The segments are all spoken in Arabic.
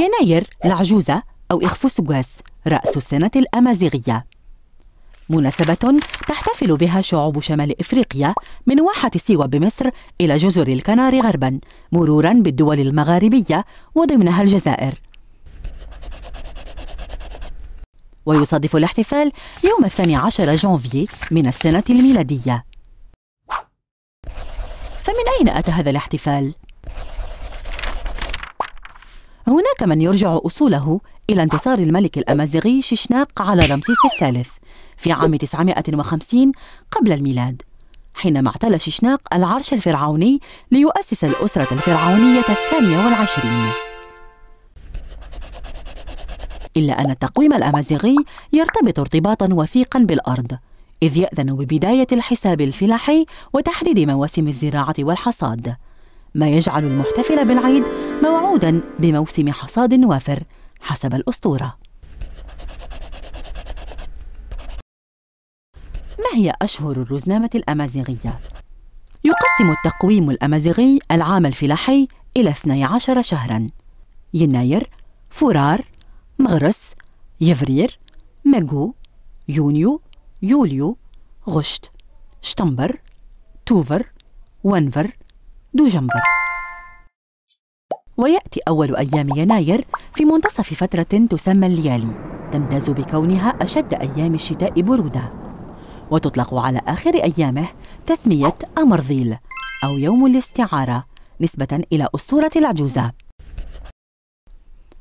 يناير العجوزة أو إخفوسجواس رأس السنة الأمازيغية مناسبة تحتفل بها شعوب شمال إفريقيا من واحة سيوة بمصر إلى جزر الكناري غربا مرورا بالدول المغاربية وضمنها الجزائر ويصادف الاحتفال يوم الثاني عشر جانفيي من السنة الميلادية فمن أين أتى هذا الاحتفال؟ هناك من يرجع أصوله إلى انتصار الملك الأمازيغي شيشناق على رمسيس الثالث في عام 950 قبل الميلاد حينما اعتلى شيشناق العرش الفرعوني ليؤسس الأسرة الفرعونية الثانية والعشرين إلا أن التقويم الأمازيغي يرتبط ارتباطا وثيقا بالأرض إذ يأذن ببداية الحساب الفلاحي وتحديد مواسم الزراعة والحصاد ما يجعل المحتفل بالعيد موعودا بموسم حصاد وافر حسب الأسطورة ما هي أشهر الرزنامة الأمازيغية؟ يقسم التقويم الأمازيغي العام الفلاحي إلى 12 شهراً يناير فرار مغرس يفرير ماجو يونيو يوليو غشت شتمبر توفر ونفر دجنبر ويأتي أول أيام يناير في منتصف فترة تسمى الليالي تمتاز بكونها أشد أيام الشتاء برودة وتطلق على آخر أيامه تسمية أمرذيل أو يوم الاستعارة نسبة إلى أسطورة العجوزة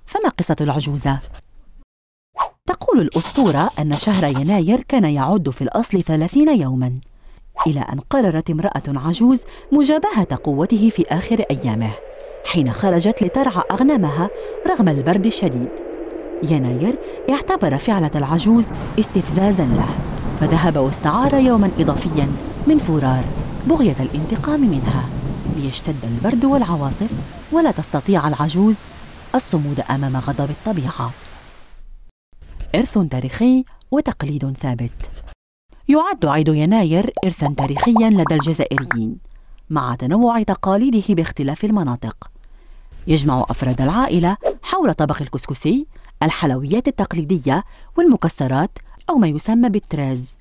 فما قصة العجوزة؟ تقول الأسطورة أن شهر يناير كان يعد في الأصل ثلاثين يوماً إلى أن قررت امرأة عجوز مجابهة قوته في آخر أيامه حين خرجت لترعى أغنامها رغم البرد الشديد يناير اعتبر فعلة العجوز استفزازا له فذهب واستعار يوما إضافيا من فرار بغية الانتقام منها ليشتد البرد والعواصف ولا تستطيع العجوز الصمود أمام غضب الطبيعة إرث تاريخي وتقليد ثابت يعد عيد يناير إرثا تاريخيا لدى الجزائريين مع تنوع تقاليده باختلاف المناطق يجمع أفراد العائلة حول طبق الكسكسي الحلويات التقليدية والمكسرات أو ما يسمى بالتراز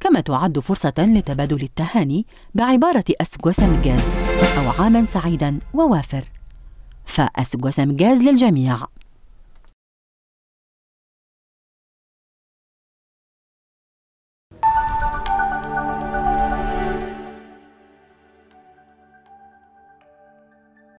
كما تعد فرصة لتبادل التهاني بعبارة أسقو سمجاز أو عاما سعيدا ووافر فأسقو سمجاز للجميع